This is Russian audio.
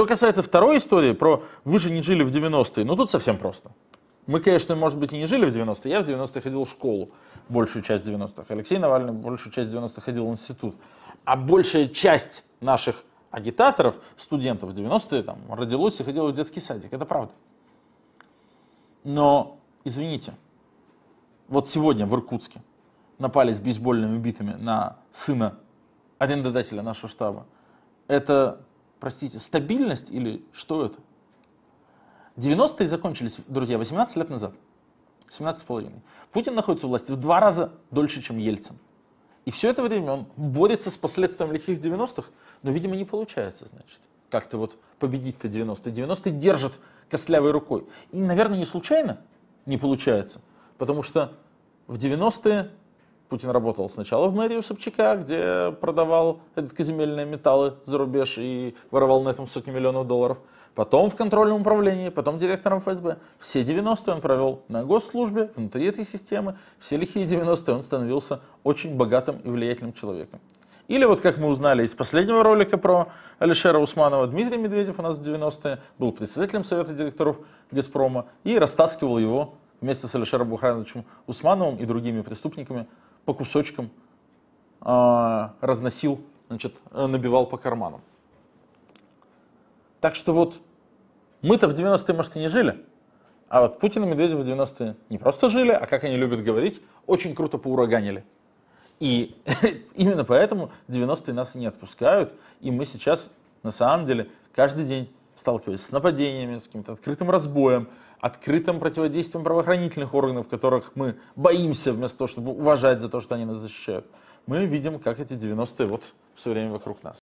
Что касается второй истории про «вы же не жили в 90-е», ну тут совсем просто. Мы, конечно, может быть, и не жили в 90-е. Я в 90-е ходил в школу, большую часть 90-х. Алексей Навальный большую часть 90-х ходил в институт. А большая часть наших агитаторов, студентов в 90-е, там, родилось и ходило в детский садик. Это правда. Но, извините, вот сегодня в Иркутске напали с бейсбольными убитыми на сына арендодателя нашего штаба. Это простите, стабильность или что это? 90-е закончились, друзья, 18 лет назад. с половиной. Путин находится в власти в два раза дольше, чем Ельцин. И все это время он борется с последствиями лихих 90-х, но, видимо, не получается, значит, как-то вот победить-то 90-е. 90-е держит костлявой рукой. И, наверное, не случайно не получается, потому что в 90-е Путин работал сначала в мэрии у Собчака, где продавал редкоземельные металлы за рубеж и воровал на этом сотни миллионов долларов. Потом в контрольном управлении, потом директором ФСБ. Все 90-е он провел на госслужбе, внутри этой системы. Все лихие 90-е он становился очень богатым и влиятельным человеком. Или вот как мы узнали из последнего ролика про Алишера Усманова, Дмитрий Медведев у нас в 90-е был председателем Совета директоров «Газпрома» и растаскивал его вместе с Алишером Бухарановичем Усмановым и другими преступниками по кусочкам э, разносил, значит, э, набивал по карманам. Так что вот мы-то в 90-е, может, и не жили, а вот Путин и Медведев в 90-е не просто жили, а, как они любят говорить, очень круто поураганили. И именно поэтому 90-е нас не отпускают, и мы сейчас, на самом деле, каждый день сталкивались с нападениями, с каким-то открытым разбоем, открытым противодействием правоохранительных органов, которых мы боимся вместо того, чтобы уважать за то, что они нас защищают, мы видим, как эти 90-е вот все время вокруг нас.